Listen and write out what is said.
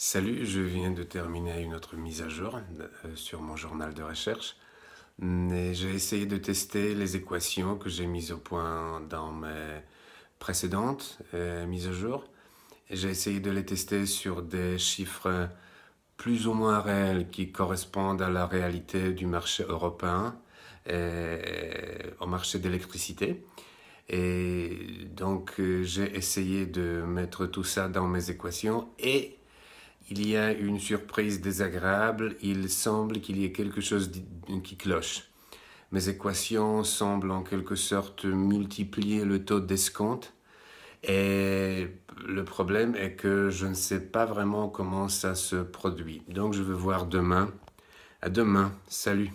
Salut, je viens de terminer une autre mise à jour euh, sur mon journal de recherche. J'ai essayé de tester les équations que j'ai mises au point dans mes précédentes euh, mises à jour. J'ai essayé de les tester sur des chiffres plus ou moins réels qui correspondent à la réalité du marché européen euh, au marché d'électricité. Et donc j'ai essayé de mettre tout ça dans mes équations et il y a une surprise désagréable, il semble qu'il y ait quelque chose qui cloche. Mes équations semblent en quelque sorte multiplier le taux d'escompte et le problème est que je ne sais pas vraiment comment ça se produit. Donc je veux voir demain. À demain. Salut.